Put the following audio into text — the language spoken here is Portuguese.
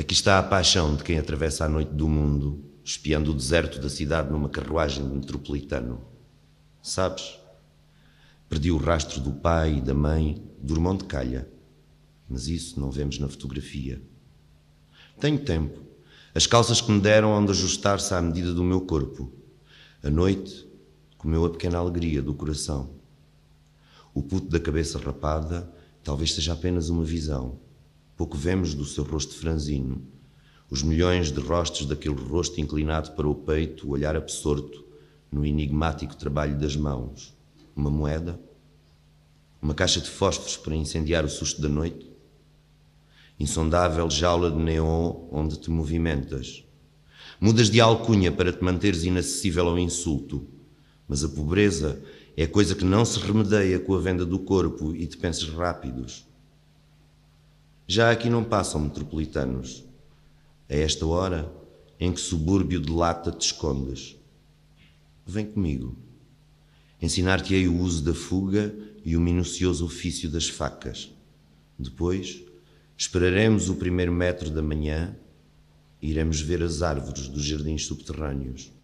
Aqui está a paixão de quem atravessa a noite do mundo, espiando o deserto da cidade numa carruagem de metropolitano. Sabes? Perdi o rastro do pai e da mãe, Dormão de Calha. Mas isso não vemos na fotografia. Tenho tempo. As calças que me deram hão de ajustar-se à medida do meu corpo. A noite comeu a pequena alegria do coração. O puto da cabeça rapada talvez seja apenas uma visão Pouco vemos do seu rosto franzino. Os milhões de rostos daquele rosto inclinado para o peito, o olhar absorto, no enigmático trabalho das mãos. Uma moeda? Uma caixa de fósforos para incendiar o susto da noite? Insondável jaula de neon onde te movimentas. Mudas de alcunha para te manteres inacessível ao insulto. Mas a pobreza é coisa que não se remedeia com a venda do corpo e de pensos rápidos. Já aqui não passam metropolitanos. A esta hora, em que subúrbio de lata te escondes. Vem comigo. Ensinar-te-ei o uso da fuga e o minucioso ofício das facas. Depois, esperaremos o primeiro metro da manhã, iremos ver as árvores dos jardins subterrâneos.